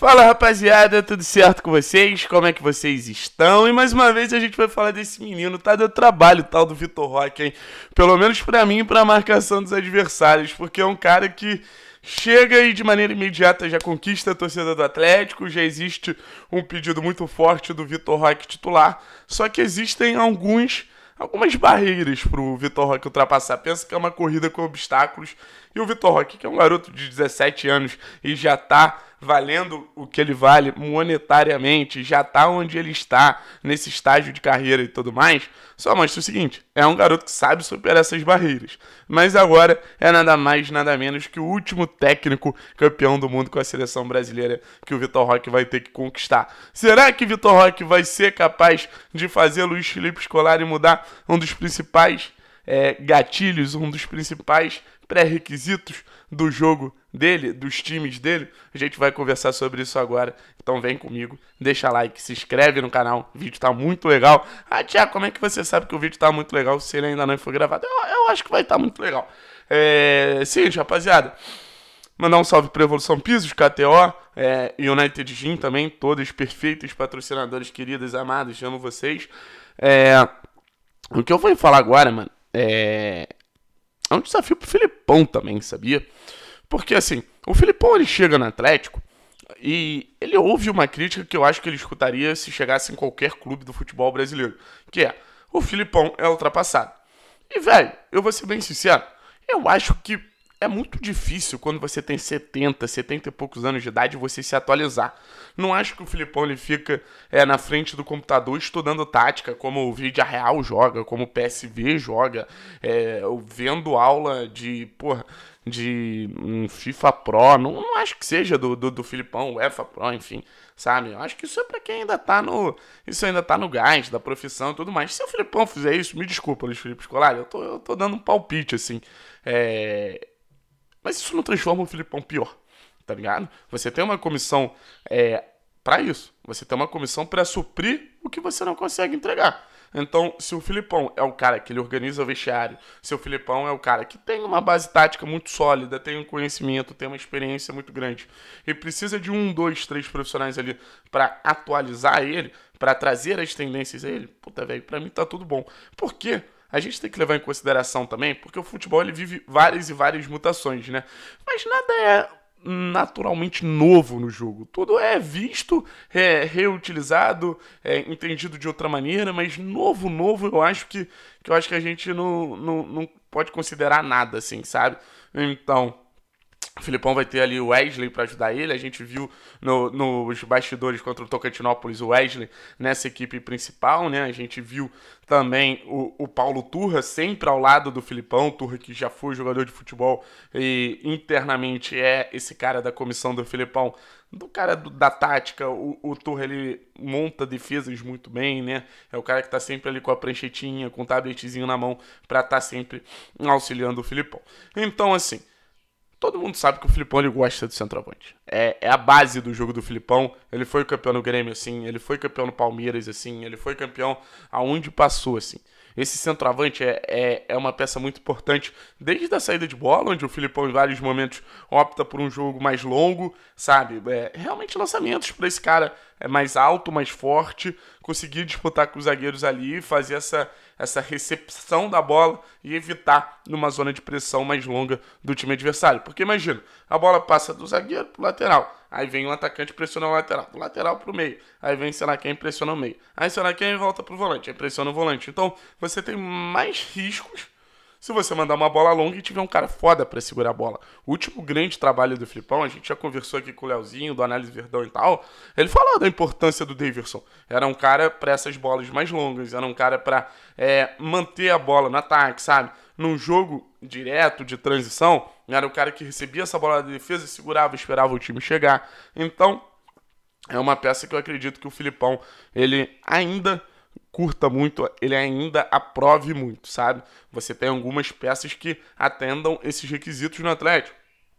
Fala rapaziada, tudo certo com vocês? Como é que vocês estão? E mais uma vez a gente vai falar desse menino, tá do trabalho tal do Vitor Roque, hein? Pelo menos para mim e pra marcação dos adversários, porque é um cara que chega e de maneira imediata já conquista a torcida do Atlético. Já existe um pedido muito forte do Vitor Roque titular, só que existem alguns algumas barreiras para o Vitor Roque ultrapassar. Pensa que é uma corrida com obstáculos e o Vitor Roque, que é um garoto de 17 anos e já está valendo o que ele vale monetariamente, já tá onde ele está nesse estágio de carreira e tudo mais, só mostra o seguinte: é um garoto que sabe superar essas barreiras. Mas agora é nada mais, nada menos que o último técnico campeão do mundo com a seleção brasileira que o Vitor Roque vai ter que conquistar. Será que Vitor Roque vai ser capaz de fazer Luiz Felipe e mudar um dos principais é, gatilhos, um dos principais pré-requisitos do jogo dele, dos times dele. A gente vai conversar sobre isso agora. Então vem comigo, deixa like, se inscreve no canal. O vídeo tá muito legal. Ah, Tiago, como é que você sabe que o vídeo tá muito legal se ele ainda não foi gravado? Eu, eu acho que vai estar tá muito legal. É... Seguinte, rapaziada. Mandar um salve para Evolução Pisos, KTO, é, United Gym também, todas perfeitas, patrocinadores queridos, amados, amo vocês. É, o que eu vou falar agora, mano, é, é um desafio pro Filipão também, sabia? Porque assim, o Filipão ele chega no Atlético e ele ouve uma crítica que eu acho que ele escutaria se chegasse em qualquer clube do futebol brasileiro, que é: o Filipão é ultrapassado. E velho, eu vou ser bem sincero, eu acho que é muito difícil quando você tem 70, 70 e poucos anos de idade você se atualizar. Não acho que o Filipão ele fica é, na frente do computador estudando tática, como o Vídeo Real joga, como o PSV joga, é, vendo aula de, porra, de um FIFA Pro. Não, não, acho que seja do, do, do Filipão, UEFA Pro, enfim, sabe? Eu acho que isso é pra quem ainda tá no. Isso ainda tá no gás da profissão e tudo mais. Se o Filipão fizer isso, me desculpa, Luiz Felipe Escolar, eu tô, eu tô dando um palpite, assim. É, mas isso não transforma o Filipão pior, tá ligado? Você tem uma comissão é, para isso. Você tem uma comissão para suprir o que você não consegue entregar. Então, se o Filipão é o cara que ele organiza o vestiário, se o Filipão é o cara que tem uma base tática muito sólida, tem um conhecimento, tem uma experiência muito grande, e precisa de um, dois, três profissionais ali para atualizar ele, para trazer as tendências a ele, puta velho, para mim tá tudo bom. Por quê? a gente tem que levar em consideração também, porque o futebol ele vive várias e várias mutações, né? Mas nada é naturalmente novo no jogo. Tudo é visto, é reutilizado, é entendido de outra maneira, mas novo, novo, eu acho que, que eu acho que a gente não, não, não pode considerar nada, assim, sabe? Então, o Filipão vai ter ali o Wesley para ajudar ele. A gente viu no, nos bastidores contra o Tocantinópolis o Wesley nessa equipe principal, né? A gente viu também o, o Paulo Turra sempre ao lado do Filipão. Turra que já foi jogador de futebol e internamente é esse cara da comissão do Filipão. Do cara do, da tática, o, o Turra ele monta defesas muito bem, né? É o cara que tá sempre ali com a pranchetinha, com o tabletezinho na mão para estar tá sempre auxiliando o Filipão. Então, assim Todo mundo sabe que o Filipão ele gosta do centroavante. É, é a base do jogo do Filipão. Ele foi campeão no Grêmio, assim. Ele foi campeão no Palmeiras, assim. Ele foi campeão aonde passou, assim. Esse centroavante é, é, é, uma peça muito importante desde a saída de bola, onde o Filipão em vários momentos opta por um jogo mais longo, sabe? É, realmente lançamentos para esse cara é mais alto, mais forte, conseguir disputar com os zagueiros ali, fazer essa, essa recepção da bola e evitar numa zona de pressão mais longa do time adversário. Porque imagina, a bola passa do zagueiro para o lateral Aí vem um atacante pressiona o lateral. Do lateral pro meio. Aí vem, sei lá, quem pressiona o meio. Aí, sei lá, quem volta pro volante. Aí pressiona o volante. Então, você tem mais riscos se você mandar uma bola longa e tiver um cara foda para segurar a bola. O último grande trabalho do Filipão, a gente já conversou aqui com o Leozinho, do Análise Verdão e tal, ele falou da importância do Davidson. Era um cara para essas bolas mais longas, era um cara para é, manter a bola no ataque, sabe? Num jogo direto de transição, era o cara que recebia essa bola de defesa e segurava, esperava o time chegar. Então, é uma peça que eu acredito que o Filipão, ele ainda curta muito, ele ainda aprove muito, sabe? Você tem algumas peças que atendam esses requisitos no Atlético.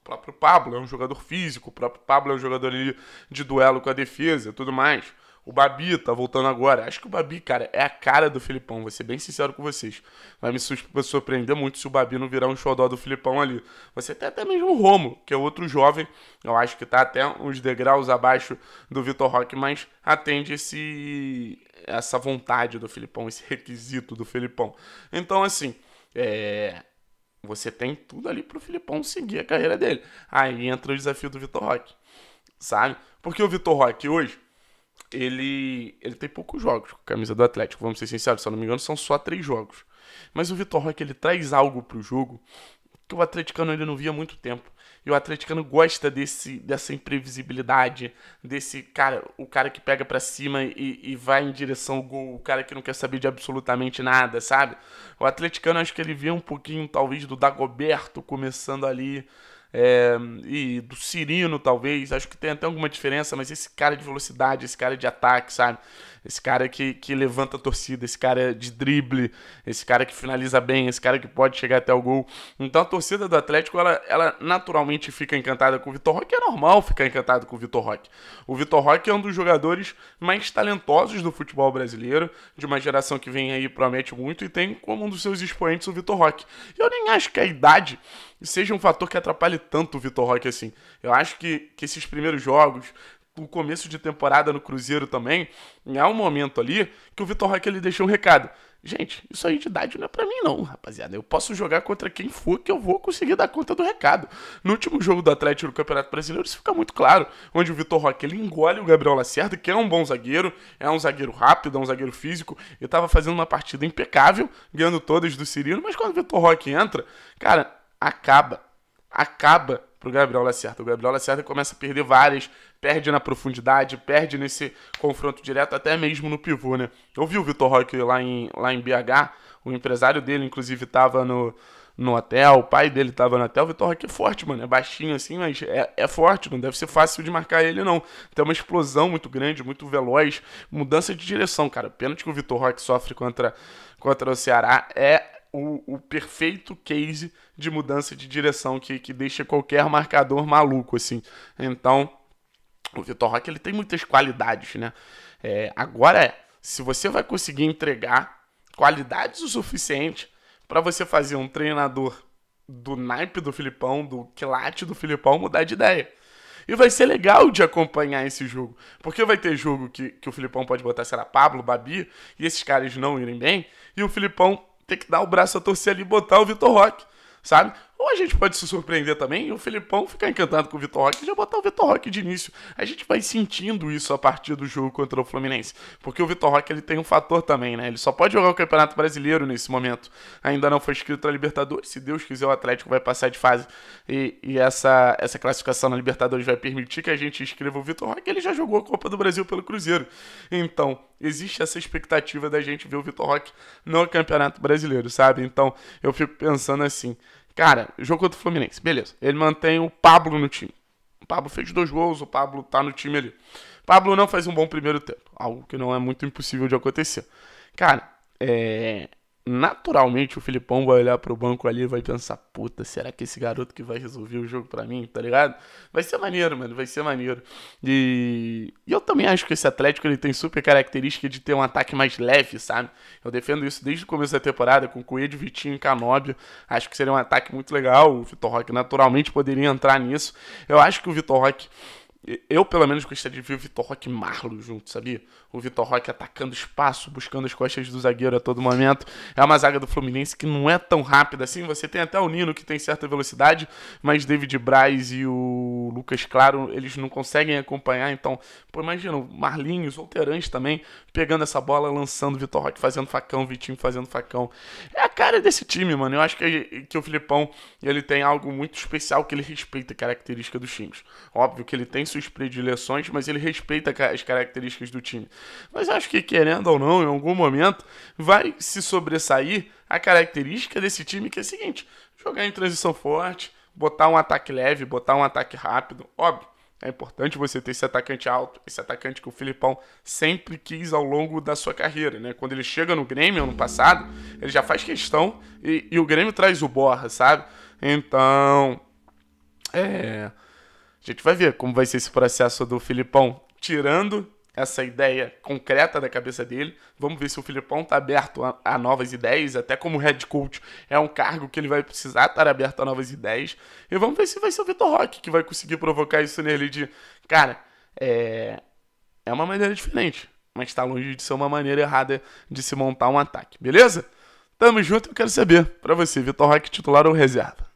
O próprio Pablo é um jogador físico, o próprio Pablo é um jogador ali de duelo com a defesa e tudo mais. O Babi tá voltando agora. Acho que o Babi, cara, é a cara do Filipão. Vou ser bem sincero com vocês. Vai me surpreender muito se o Babi não virar um xodó do Filipão ali. Você tem até mesmo o Romo, que é outro jovem. Eu acho que tá até uns degraus abaixo do Vitor Roque, mas atende esse essa vontade do Filipão, esse requisito do Filipão. Então, assim, é... você tem tudo ali pro Filipão seguir a carreira dele. Aí entra o desafio do Vitor Roque, sabe? Porque o Vitor Roque hoje ele, ele tem poucos jogos com a camisa do Atlético, vamos ser sinceros, se eu não me engano, são só três jogos. Mas o Vitor Roque ele traz algo pro jogo que o atleticano ele não via há muito tempo. E o atleticano gosta desse, dessa imprevisibilidade, desse cara, o cara que pega para cima e, e, vai em direção ao gol, o cara que não quer saber de absolutamente nada, sabe? O atleticano acho que ele vê um pouquinho, talvez, do Dagoberto começando ali é, e do Cirino, talvez. Acho que tem até alguma diferença, mas esse cara de velocidade, esse cara de ataque, sabe? Esse cara que, que levanta a torcida, esse cara de drible, esse cara que finaliza bem, esse cara que pode chegar até o gol. Então a torcida do Atlético, ela, ela naturalmente fica encantada com o Vitor Roque. É normal ficar encantado com o Vitor Roque. O Vitor Roque é um dos jogadores mais talentosos do futebol brasileiro, de uma geração que vem aí promete muito e tem como um dos seus expoentes o Vitor Roque. Eu nem acho que a idade seja um fator que atrapalhe tanto o Vitor Roque assim. Eu acho que, que esses primeiros jogos, o começo de temporada no Cruzeiro também, há um momento ali que o Vitor Roque ele deixou um recado. Gente, isso aí de idade não é pra mim não, rapaziada. Eu posso jogar contra quem for que eu vou conseguir dar conta do recado. No último jogo do Atlético no Campeonato Brasileiro isso fica muito claro, onde o Vitor Roque ele engole o Gabriel Lacerda, que é um bom zagueiro, é um zagueiro rápido, é um zagueiro físico, e tava fazendo uma partida impecável, ganhando todas do Cirino, mas quando o Vitor Roque entra, cara, acaba. Acaba pro Gabriel Lacerda. O Gabriel Lacerda começa a perder várias, perde na profundidade, perde nesse confronto direto, até mesmo no pivô, né? Eu vi o Vitor Roque lá em, lá em BH, o empresário dele, inclusive, estava no, no hotel, o pai dele estava no hotel. O Vitor Roque é forte, mano, é baixinho assim, mas é, é forte, não deve ser fácil de marcar ele, não. Tem uma explosão muito grande, muito veloz, mudança de direção, cara. pênalti que o Vitor Roque sofre contra, contra o Ceará é o, o, perfeito case de mudança de direção que, que deixa qualquer marcador maluco, assim. Então, o Vitor Roque ele tem muitas qualidades, né? É, agora é, se você vai conseguir entregar qualidades o suficiente para você fazer um treinador do naipe do Filipão, do quilate do Filipão mudar de ideia. E vai ser legal de acompanhar esse jogo. Porque vai ter jogo que, que o Filipão pode botar, será Pablo, Babi, e esses caras não irem bem, e o Filipão tem que dar o braço a torcer ali e botar o Vitor Roque, sabe? Ou a gente pode se surpreender também e o Felipão ficar encantado com o Vitor Roque e já botar o Vitor Roque de início. A gente vai sentindo isso a partir do jogo contra o Fluminense. Porque o Vitor Roque ele tem um fator também, né? Ele só pode jogar o Campeonato Brasileiro nesse momento. Ainda não foi inscrito na Libertadores. Se Deus quiser, o Atlético vai passar de fase e, e essa, essa classificação na Libertadores vai permitir que a gente inscreva o Vitor Roque. Ele já jogou a Copa do Brasil pelo Cruzeiro. Então, existe essa expectativa da gente ver o Vitor Roque no Campeonato Brasileiro, sabe? Então, eu fico pensando assim. Cara, jogo contra o Fluminense, beleza. Ele mantém o Pablo no time. O Pablo fez dois gols, o Pablo tá no time ali. O Pablo não faz um bom primeiro tempo, algo que não é muito impossível de acontecer. Cara, é naturalmente o Filipão vai olhar pro banco ali e vai pensar: puta, será que esse garoto que vai resolver o jogo para mim, tá ligado? Vai ser maneiro, mano, vai ser maneiro. E... e, eu também acho que esse Atlético ele tem super característica de ter um ataque mais leve, sabe? Eu defendo isso desde o começo da temporada, com Coelho, Vitinho e Canóbio. Acho que seria um ataque muito legal. O Vitor Roque naturalmente poderia entrar nisso. Eu acho que o Vitor Roque. Eu, pelo menos, gostaria de ver o Vitor Roque e Marlon junto, sabia? O Vitor Roque atacando espaço, buscando as costas do zagueiro a todo momento. É uma zaga do Fluminense que não é tão rápida assim. Você tem até o Nino que tem certa velocidade, mas David Braz e o Lucas Claro, eles não conseguem acompanhar. Então, pô, imagina, o Marlinhos o também pegando essa bola, lançando o Vitor Roque fazendo facão, o Vitinho fazendo facão. É a cara desse time, mano. Eu acho que, que o Filipão ele tem algo muito especial que ele respeita a característica dos times. Óbvio que ele tem suas predileções, mas ele respeita as características do time. Mas acho que, querendo ou não, em algum momento, vai se sobressair a característica desse time, que é o seguinte: jogar em transição forte, botar um ataque leve, botar um ataque rápido. Óbvio, é importante você ter esse atacante alto, esse atacante que o Filipão sempre quis ao longo da sua carreira, né? Quando ele chega no Grêmio ano passado, ele já faz questão e, e o Grêmio traz o Borra, sabe? Então, é. A gente vai ver como vai ser esse processo do Filipão tirando essa ideia concreta da cabeça dele. Vamos ver se o Filipão está aberto a, a, novas ideias, até como head coach é um cargo que ele vai precisar estar aberto a novas ideias. E vamos ver se vai ser o Vitor Roque que vai conseguir provocar isso nele de, cara, é, é uma maneira diferente, mas está longe de ser uma maneira errada de se montar um ataque, beleza? Tamo junto, eu quero saber, para você, Vitor Roque titular ou reserva?